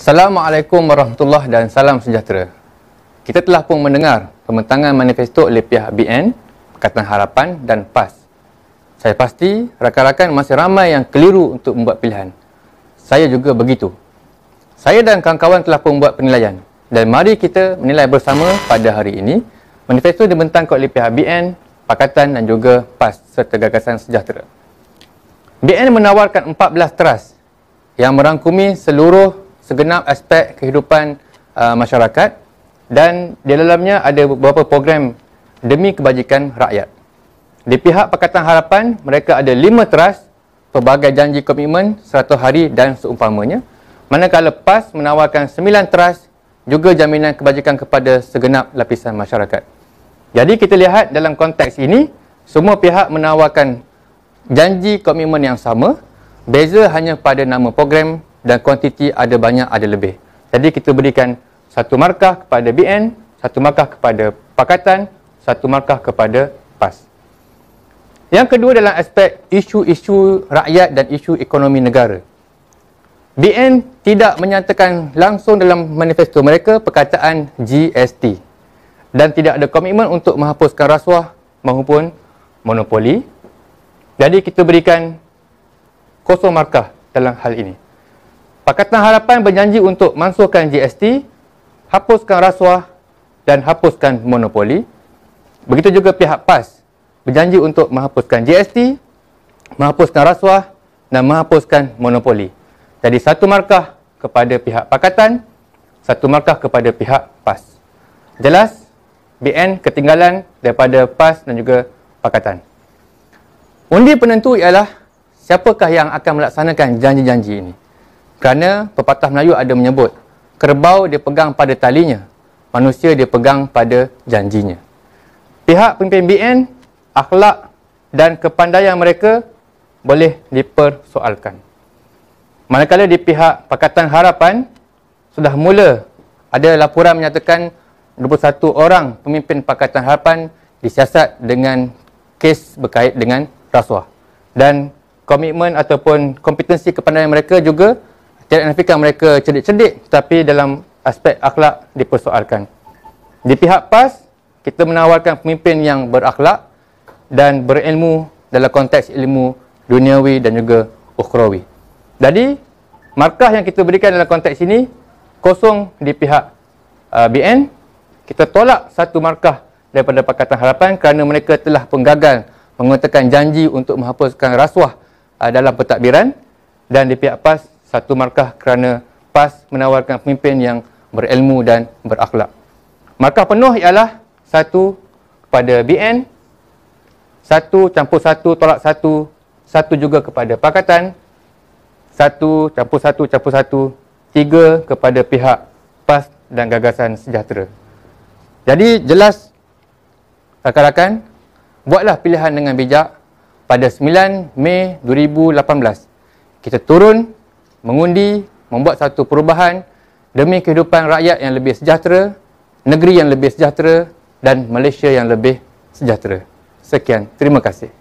Assalamualaikum warahmatullahi dan salam sejahtera. Kita telah pun mendengar pembentangan manifesto oleh pihak BN, Pakatan Harapan dan PAS. Saya pasti rakan-rakan masih ramai yang keliru untuk membuat pilihan. Saya juga begitu. Saya dan kawan-kawan telah pun membuat penilaian dan mari kita menilai bersama pada hari ini manifesto dibentang oleh pihak BN, Pakatan dan juga PAS serta gagasan sejahtera. BN menawarkan 14 teras yang merangkumi seluruh segenap aspek kehidupan uh, masyarakat dan di dalamnya ada beberapa program demi kebajikan rakyat. Di pihak Pakatan Harapan, mereka ada lima teras, pelbagai janji komitmen 100 hari dan seumpamanya. Manakala PAS menawarkan sembilan teras juga jaminan kebajikan kepada segenap lapisan masyarakat. Jadi kita lihat dalam konteks ini, semua pihak menawarkan janji komitmen yang sama, beza hanya pada nama program dan kuantiti ada banyak ada lebih. Jadi kita berikan satu markah kepada BN, satu markah kepada pakatan, satu markah kepada PAS. Yang kedua dalam aspek isu-isu rakyat dan isu ekonomi negara. BN tidak menyatakan langsung dalam manifesto mereka perkataan GST dan tidak ada komitmen untuk menghapuskan rasuah maupun monopoli. Jadi kita berikan kosong markah dalam hal ini. Pakatan Harapan berjanji untuk mansuhkan GST, hapuskan rasuah dan hapuskan monopoli. Begitu juga pihak PAS berjanji untuk menghapuskan GST, menghapuskan rasuah dan menghapuskan monopoli. Jadi satu markah kepada pihak pakatan, satu markah kepada pihak PAS. Jelas BN ketinggalan daripada PAS dan juga pakatan. Undi penentu ialah siapakah yang akan melaksanakan janji-janji ini. Kerana pepatah Melayu ada menyebut, kerbau dia pegang pada talinya, manusia dia pegang pada janjinya. Pihak pemimpin BN, akhlak dan kepandaian mereka boleh dipersoalkan. Manakala di pihak Pakatan Harapan, sudah mula ada laporan menyatakan 21 orang pemimpin Pakatan Harapan disiasat dengan kes berkait dengan rasuah. Dan komitmen ataupun kompetensi kepandaian mereka juga tidak menafikan mereka cerdik-cerdik tetapi dalam aspek akhlak dipersoalkan. Di pihak PAS, kita menawarkan pemimpin yang berakhlak dan berilmu dalam konteks ilmu duniawi dan juga ukhrawi. Jadi, markah yang kita berikan dalam konteks ini kosong di pihak uh, BN. Kita tolak satu markah daripada Pakatan Harapan kerana mereka telah penggagal mengutakan janji untuk menghapuskan rasuah uh, dalam pentadbiran dan di pihak PAS satu markah kerana PAS menawarkan pemimpin yang berilmu dan berakhlak. Markah penuh ialah satu kepada BN, satu campur satu tolak satu, satu juga kepada Pakatan, satu campur satu campur satu, tiga kepada pihak PAS dan Gagasan Sejahtera. Jadi jelas rakan-rakan, buatlah pilihan dengan bijak pada 9 Mei 2018. Kita turun mengundi, membuat satu perubahan demi kehidupan rakyat yang lebih sejahtera, negeri yang lebih sejahtera dan Malaysia yang lebih sejahtera. Sekian, terima kasih.